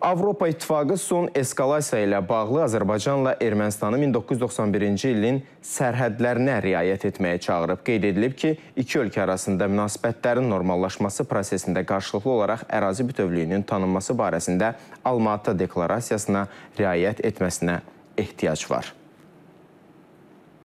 Avropa İttifaqı son eskalasiya ilə bağlı Azərbaycanla Ermənistanı 1991-ci ilin sərhədlərinə riayət etməyə çağırıb. Qeyd edilib ki, iki ölkə arasında münasibətlərin normallaşması prosesində qarşılıqlı olaraq ərazi bütövlüyünün tanınması barəsində Almatı deklarasiyasına riayət etməsinə ehtiyac var.